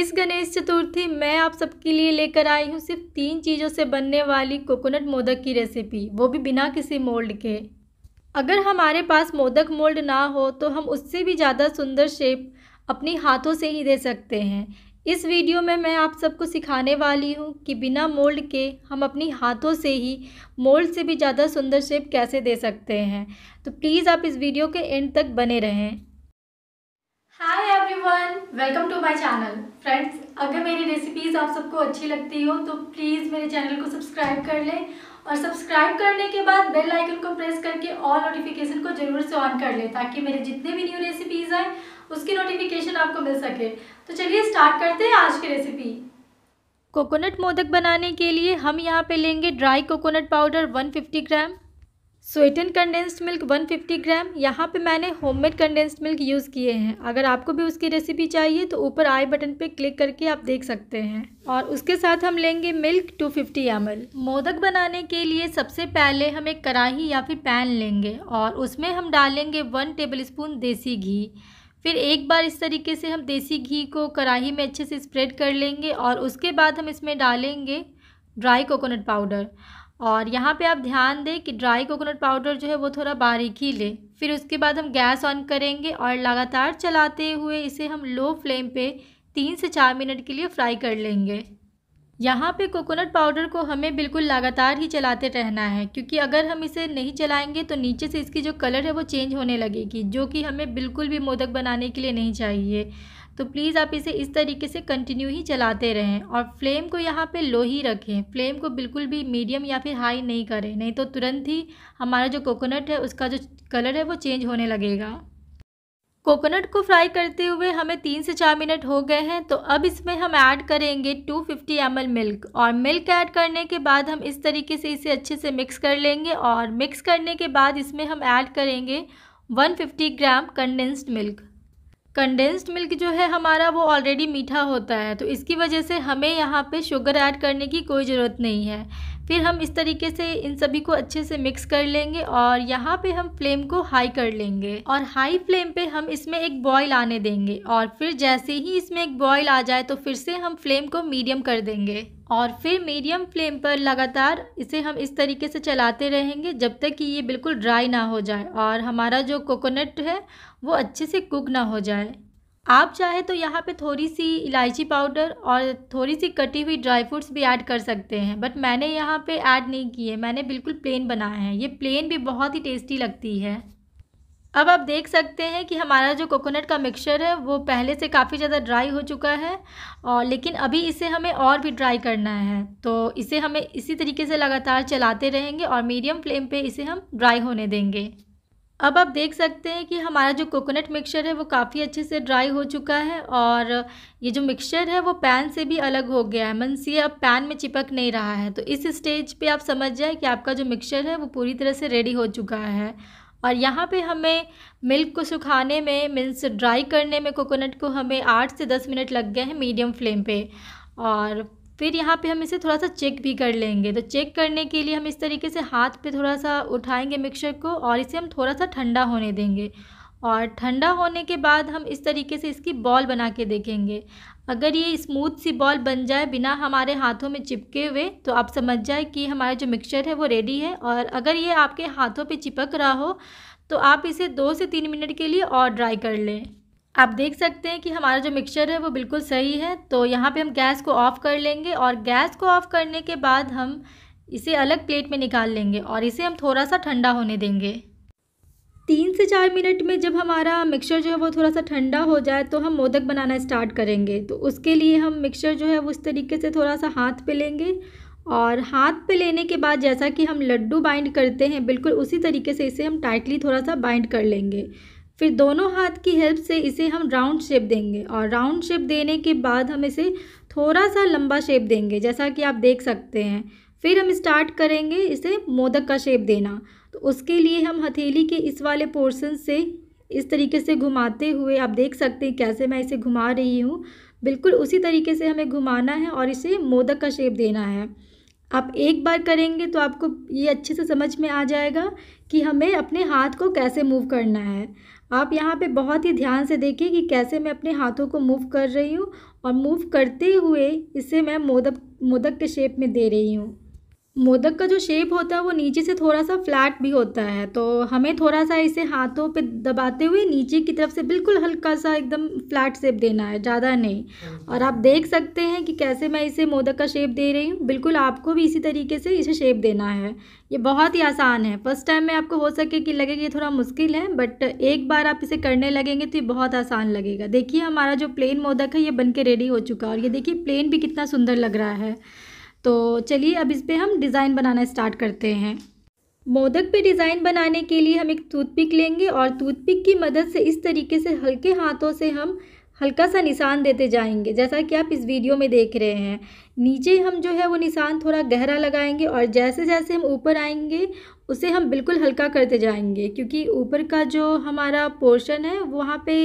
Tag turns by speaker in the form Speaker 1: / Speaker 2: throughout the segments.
Speaker 1: इस गणेश चतुर्थी मैं आप सबके लिए लेकर आई हूँ सिर्फ तीन चीज़ों से बनने वाली कोकोनट मोदक की रेसिपी वो भी बिना किसी मोल्ड के अगर हमारे पास मोदक मोल्ड ना हो तो हम उससे भी ज़्यादा सुंदर शेप अपनी हाथों से ही दे सकते हैं इस वीडियो में मैं आप सबको सिखाने वाली हूँ कि बिना मोल्ड के हम अपनी हाथों से ही मोल्ड से भी ज़्यादा सुंदर शेप कैसे दे सकते हैं तो प्लीज़ आप इस वीडियो के एंड तक बने रहें hi everyone welcome to my channel friends अगर मेरी रेसिपीज़ आप सबको अच्छी लगती हो तो प्लीज़ मेरे चैनल को सब्सक्राइब कर लें और सब्सक्राइब करने के बाद बेल आइकन को प्रेस करके ऑल नोटिफिकेशन को ज़रूर से ऑन कर लें ताकि मेरे जितने भी न्यू रेसिपीज़ आए उसकी नोटिफिकेशन आपको मिल सके तो चलिए स्टार्ट करते हैं आज की रेसिपी कोकोनट मोदक बनाने के लिए हम यहाँ पर लेंगे dry coconut powder 150 gram sweetened condensed milk 150 gram यहाँ पे मैंने होममेड कंडेंस्ड मिल्क यूज़ किए हैं अगर आपको भी उसकी रेसिपी चाहिए तो ऊपर आई बटन पे क्लिक करके आप देख सकते हैं और उसके साथ हम लेंगे मिल्क 250 फिफ्टी मोदक बनाने के लिए सबसे पहले हम एक कढ़ाही या फिर पैन लेंगे और उसमें हम डालेंगे वन टेबल स्पून देसी घी फिर एक बार इस तरीके से हम देसी घी को कढ़ाही में अच्छे से स्प्रेड कर लेंगे और उसके बाद हम इसमें डालेंगे ड्राई कोकोनट पाउडर और यहाँ पे आप ध्यान दें कि ड्राई कोकोनट पाउडर जो है वो थोड़ा बारीक ही ले फिर उसके बाद हम गैस ऑन करेंगे और लगातार चलाते हुए इसे हम लो फ्लेम पे तीन से चार मिनट के लिए फ्राई कर लेंगे यहाँ पे कोकोनट पाउडर को हमें बिल्कुल लगातार ही चलाते रहना है क्योंकि अगर हम इसे नहीं चलाएंगे तो नीचे से इसकी जो कलर है वो चेंज होने लगेगी जो कि हमें बिल्कुल भी मोदक बनाने के लिए नहीं चाहिए तो प्लीज़ आप इसे इस तरीके से कंटिन्यू ही चलाते रहें और फ्लेम को यहाँ पे लो ही रखें फ्लेम को बिल्कुल भी मीडियम या फिर हाई नहीं करें नहीं तो तुरंत ही हमारा जो कोकोनट है उसका जो कलर है वो चेंज होने लगेगा कोकोनट को फ्राई करते हुए हमें तीन से चार मिनट हो गए हैं तो अब इसमें हम ऐड करेंगे 250 फिफ्टी मिल्क और मिल्क ऐड करने के बाद हम इस तरीके से इसे अच्छे से मिक्स कर लेंगे और मिक्स करने के बाद इसमें हम ऐड करेंगे 150 gram condensed milk condensed milk जो है हमारा वो ऑलरेडी मीठा होता है तो इसकी वजह से हमें यहाँ पे शुगर ऐड करने की कोई ज़रूरत नहीं है फिर हम इस तरीके से इन सभी को अच्छे से मिक्स कर लेंगे और यहाँ पे हम फ्लेम को हाई कर लेंगे और हाई फ्लेम पे हम इसमें एक बॉईल आने देंगे और फिर जैसे ही इसमें एक बॉईल आ जाए तो फिर से हम फ्लेम को मीडियम कर देंगे और फिर मीडियम फ्लेम पर लगातार इसे हम इस तरीके से चलाते रहेंगे जब तक कि ये बिल्कुल ड्राई ना हो जाए और हमारा जो कोकोनट है वो अच्छे से कुक ना हो जाए आप चाहे तो यहाँ पे थोड़ी सी इलायची पाउडर और थोड़ी सी कटी हुई ड्राई फ्रूट्स भी ऐड कर सकते हैं बट मैंने यहाँ पे ऐड नहीं किए मैंने बिल्कुल प्लेन बनाया है ये प्लेन भी बहुत ही टेस्टी लगती है अब आप देख सकते हैं कि हमारा जो कोकोनट का मिक्सचर है वो पहले से काफ़ी ज़्यादा ड्राई हो चुका है और लेकिन अभी इसे हमें और भी ड्राई करना है तो इसे हमें इसी तरीके से लगातार चलाते रहेंगे और मीडियम फ्लेम पर इसे हम ड्राई होने देंगे अब आप देख सकते हैं कि हमारा जो कोकोनट मिक्सचर है वो काफ़ी अच्छे से ड्राई हो चुका है और ये जो मिक्सचर है वो पैन से भी अलग हो गया है मीन्स ये अब पैन में चिपक नहीं रहा है तो इस स्टेज पे आप समझ जाए कि आपका जो मिक्सचर है वो पूरी तरह से रेडी हो चुका है और यहाँ पे हमें मिल्क को सुखाने में मीन्स ड्राई करने में कोकोनट को हमें आठ से दस मिनट लग गए हैं मीडियम फ्लेम पर और फिर यहाँ पे हम इसे थोड़ा सा चेक भी कर लेंगे तो चेक करने के लिए हम इस तरीके से हाथ पे थोड़ा सा उठाएंगे मिक्सर को और इसे हम थोड़ा सा ठंडा होने देंगे और ठंडा होने के बाद हम इस तरीके से इसकी बॉल बना के देखेंगे अगर ये स्मूथ सी बॉल बन जाए बिना हमारे हाथों में चिपके हुए तो आप समझ जाए कि हमारा जो मिक्सचर है वो रेडी है और अगर ये आपके हाथों पे चिपक रहा हो तो आप इसे दो से तीन मिनट के लिए और ड्राई कर लें आप देख सकते हैं कि हमारा जो मिक्सचर है वो बिल्कुल सही है तो यहाँ पे हम गैस को ऑफ़ कर लेंगे और गैस को ऑफ़ करने के बाद हम इसे अलग प्लेट में निकाल लेंगे और इसे हम थोड़ा सा ठंडा होने देंगे तीन से चार मिनट में जब हमारा मिक्सचर जो है वो थोड़ा सा ठंडा हो जाए तो हम मोदक बनाना स्टार्ट करेंगे तो उसके लिए हम मिक्सचर जो है वो इस तरीके से थोड़ा सा हाथ पे लेंगे और हाथ पे लेने के बाद जैसा कि हम लड्डू बाइंड करते हैं बिल्कुल उसी तरीके से इसे हम टाइटली थोड़ा सा बाइंड कर लेंगे फिर दोनों हाथ की हेल्प से इसे हम राउंड शेप देंगे और राउंड शेप देने के बाद हम इसे थोड़ा सा लंबा शेप देंगे जैसा कि आप देख सकते हैं फिर हम स्टार्ट करेंगे इसे मोदक का शेप देना तो उसके लिए हम हथेली के इस वाले पोर्शन से इस तरीके से घुमाते हुए आप देख सकते हैं कैसे मैं इसे घुमा रही हूँ बिल्कुल उसी तरीके से हमें घुमाना है और इसे मोदक का शेप देना है आप एक बार करेंगे तो आपको ये अच्छे से समझ में आ जाएगा कि हमें अपने हाथ को कैसे मूव करना है आप यहाँ पे बहुत ही ध्यान से देखिए कि कैसे मैं अपने हाथों को मूव कर रही हूँ और मूव करते हुए इसे मैं मोदक मोदक के शेप में दे रही हूँ मोदक का जो शेप होता है वो नीचे से थोड़ा सा फ्लैट भी होता है तो हमें थोड़ा सा इसे हाथों पे दबाते हुए नीचे की तरफ से बिल्कुल हल्का सा एकदम फ्लैट शेप देना है ज़्यादा नहीं हम्म। और आप देख सकते हैं कि कैसे मैं इसे मोदक का शेप दे रही हूँ बिल्कुल आपको भी इसी तरीके से इसे शेप देना है ये बहुत ही आसान है फर्स्ट टाइम में आपको हो सके कि लगे कि ये थोड़ा मुश्किल है बट एक बार आप इसे करने लगेंगे तो ये बहुत आसान लगेगा देखिए हमारा जो प्लेन मोदक है ये बन के रेडी हो चुका है और ये देखिए प्लेन भी कितना सुंदर लग रहा है तो चलिए अब इस पर हम डिज़ाइन बनाना स्टार्ट करते हैं मोदक पे डिज़ाइन बनाने के लिए हम एक टूथपिक लेंगे और टूथपिक की मदद से इस तरीके से हल्के हाथों से हम हल्का सा निशान देते जाएंगे जैसा कि आप इस वीडियो में देख रहे हैं नीचे हम जो है वो निशान थोड़ा गहरा लगाएंगे और जैसे जैसे हम ऊपर आएंगे उसे हम बिल्कुल हल्का करते जाएंगे क्योंकि ऊपर का जो हमारा पोर्शन है वहाँ पे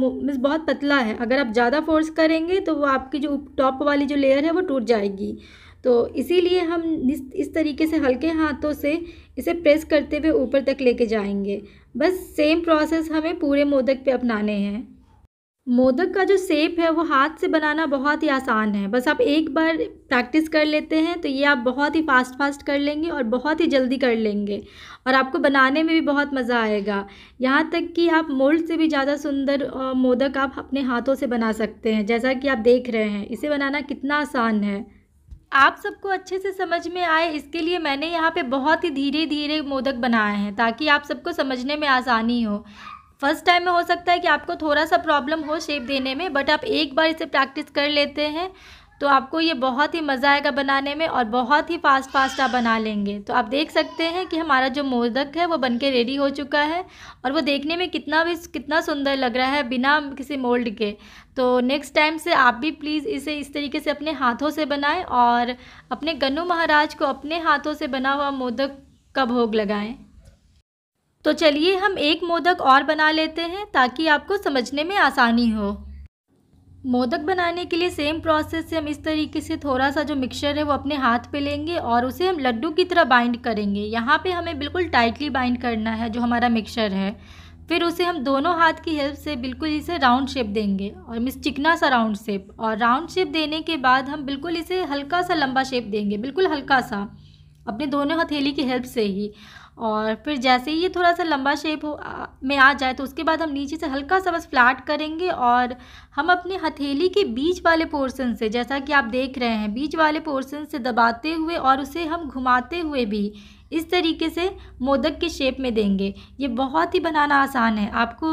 Speaker 1: मीन्स बहुत पतला है अगर आप ज़्यादा फोर्स करेंगे तो वो आपकी जो टॉप वाली जो लेयर है वो टूट जाएगी तो इसीलिए हम इस तरीके से हल्के हाथों से इसे प्रेस करते हुए ऊपर तक लेके जाएंगे बस सेम प्रोसेस हमें पूरे मोदक पे अपनाने हैं मोदक का जो सेप है वो हाथ से बनाना बहुत ही आसान है बस आप एक बार प्रैक्टिस कर लेते हैं तो ये आप बहुत ही फास्ट फास्ट कर लेंगे और बहुत ही जल्दी कर लेंगे और आपको बनाने में भी बहुत मज़ा आएगा यहाँ तक कि आप मोल्ड से भी ज़्यादा सुंदर मोदक आप अपने हाथों से बना सकते हैं जैसा कि आप देख रहे हैं इसे बनाना कितना आसान है आप सबको अच्छे से समझ में आए इसके लिए मैंने यहाँ पे बहुत ही धीरे धीरे मोदक बनाए हैं ताकि आप सबको समझने में आसानी हो फर्स्ट टाइम में हो सकता है कि आपको थोड़ा सा प्रॉब्लम हो शेप देने में बट आप एक बार इसे प्रैक्टिस कर लेते हैं तो आपको ये बहुत ही मज़ा आएगा बनाने में और बहुत ही फास्ट फास्ट आप बना लेंगे तो आप देख सकते हैं कि हमारा जो मोदक है वो बनके रेडी हो चुका है और वो देखने में कितना भी कितना सुंदर लग रहा है बिना किसी मोल्ड के तो नेक्स्ट टाइम से आप भी प्लीज़ इसे इस तरीके से अपने हाथों से बनाएं और अपने गन्नू महाराज को अपने हाथों से बना हुआ मोदक का भोग लगाएँ तो चलिए हम एक मोदक और बना लेते हैं ताकि आपको समझने में आसानी हो मोदक बनाने के लिए सेम प्रोसेस से हम इस तरीके से थोड़ा सा जो मिक्सचर है वो अपने हाथ पे लेंगे और उसे हम लड्डू की तरह बाइंड करेंगे यहाँ पे हमें बिल्कुल टाइटली बाइंड करना है जो हमारा मिक्सचर है फिर उसे हम दोनों हाथ की हेल्प से बिल्कुल इसे राउंड शेप देंगे और मिस चिकना सा राउंड शेप और राउंड शेप देने के बाद हम बिल्कुल इसे हल्का सा लंबा शेप देंगे बिल्कुल हल्का सा अपने दोनों हथेली की हेल्प से ही और फिर जैसे ही ये थोड़ा सा लंबा शेप हो आ, में आ जाए तो उसके बाद हम नीचे से हल्का सा बस फ्लैट करेंगे और हम अपने हथेली के बीच वाले पोर्शन से जैसा कि आप देख रहे हैं बीच वाले पोर्शन से दबाते हुए और उसे हम घुमाते हुए भी इस तरीके से मोदक के शेप में देंगे ये बहुत ही बनाना आसान है आपको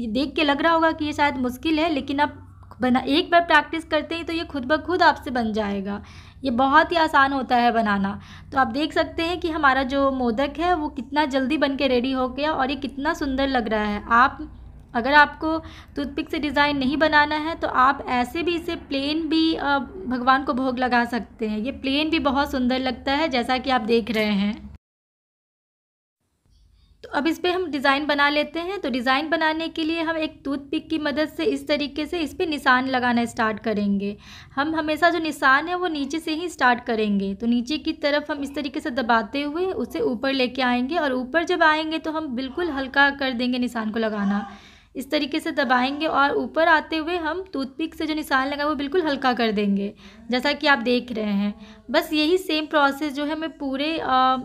Speaker 1: ये देख के लग रहा होगा कि ये शायद मुश्किल है लेकिन आप बना एक बार प्रैक्टिस करते ही तो ये खुद ब खुद आपसे बन जाएगा ये बहुत ही आसान होता है बनाना तो आप देख सकते हैं कि हमारा जो मोदक है वो कितना जल्दी बन के रेडी हो गया और ये कितना सुंदर लग रहा है आप अगर आपको टूथपिक से डिज़ाइन नहीं बनाना है तो आप ऐसे भी इसे प्लेन भी भगवान को भोग लगा सकते हैं ये प्लेन भी बहुत सुंदर लगता है जैसा कि आप देख रहे हैं अब इस पर हम डिज़ाइन बना लेते हैं तो डिज़ाइन बनाने के लिए हम एक टूथ पिक की मदद से इस तरीके से इस पर निशान लगाना स्टार्ट करेंगे हम हमेशा जो निशान है वो नीचे से ही स्टार्ट करेंगे तो नीचे की तरफ हम इस तरीके से दबाते हुए उसे ऊपर लेके आएंगे और ऊपर जब आएंगे तो हम बिल्कुल हल्का कर देंगे निशान को लगाना इस तरीके से दबाएंगे और ऊपर आते हुए हम टूथपिक से जो निशान लगा वो बिल्कुल हल्का कर देंगे जैसा कि आप देख रहे हैं बस यही सेम प्रोसेस जो है हमें पूरे आ,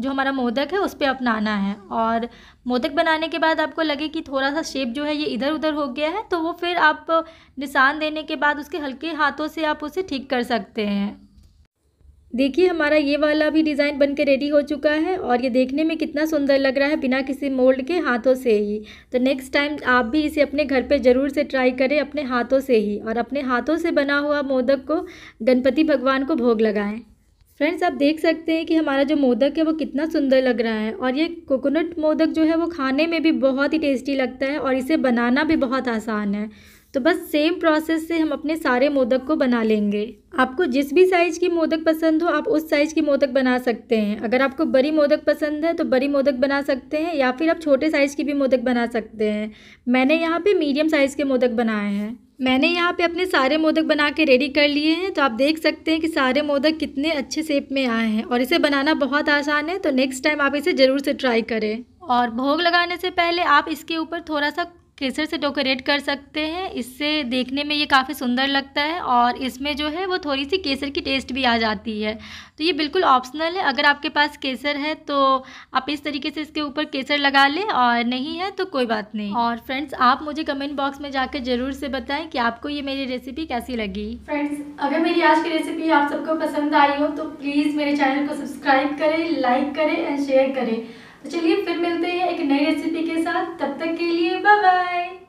Speaker 1: जो हमारा मोदक है उस पर अपनाना है और मोदक बनाने के बाद आपको लगे कि थोड़ा सा शेप जो है ये इधर उधर हो गया है तो वो फिर आप निशान देने के बाद उसके हल्के हाथों से आप उसे ठीक कर सकते हैं देखिए हमारा ये वाला भी डिज़ाइन बनकर रेडी हो चुका है और ये देखने में कितना सुंदर लग रहा है बिना किसी मोल्ड के हाथों से ही तो नेक्स्ट टाइम आप भी इसे अपने घर पे ज़रूर से ट्राई करें अपने हाथों से ही और अपने हाथों से बना हुआ मोदक को गणपति भगवान को भोग लगाएं फ्रेंड्स आप देख सकते हैं कि हमारा जो मोदक है वो कितना सुंदर लग रहा है और ये कोकोनट मोदक जो है वो खाने में भी बहुत ही टेस्टी लगता है और इसे बनाना भी बहुत आसान है तो बस सेम प्रोसेस से हम अपने सारे मोदक को बना लेंगे आपको जिस भी साइज़ की मोदक पसंद हो आप उस साइज़ की मोदक बना सकते हैं अगर आपको बड़ी मोदक पसंद है तो बड़ी मोदक बना सकते हैं या फिर आप छोटे साइज़ की भी मोदक बना सकते हैं मैंने यहाँ पे मीडियम साइज़ के मोदक बनाए हैं मैंने यहाँ पे अपने सारे मोदक बना के रेडी कर लिए हैं तो आप देख सकते हैं कि सारे मोदक कितने अच्छे शेप में आए हैं और इसे बनाना बहुत आसान है तो नेक्स्ट टाइम आप इसे ज़रूर से ट्राई करें और भोग लगाने से पहले आप इसके ऊपर थोड़ा सा केसर से डेकोरेट कर सकते हैं इससे देखने में ये काफ़ी सुंदर लगता है और इसमें जो है वो थोड़ी सी केसर की टेस्ट भी आ जाती है तो ये बिल्कुल ऑप्शनल है अगर आपके पास केसर है तो आप इस तरीके से इसके ऊपर केसर लगा लें और नहीं है तो कोई बात नहीं और फ्रेंड्स आप मुझे कमेंट बॉक्स में जाकर ज़रूर से बताएं कि आपको ये मेरी रेसिपी कैसी लगी फ्रेंड्स अगर मेरी आज की रेसिपी आप सबको पसंद आई हो तो प्लीज़ मेरे चैनल को सब्सक्राइब करें लाइक करें एंड शेयर करें तो चलिए फिर मिलते हैं एक नई रेसिपी के साथ तब तक के लिए बाय बाय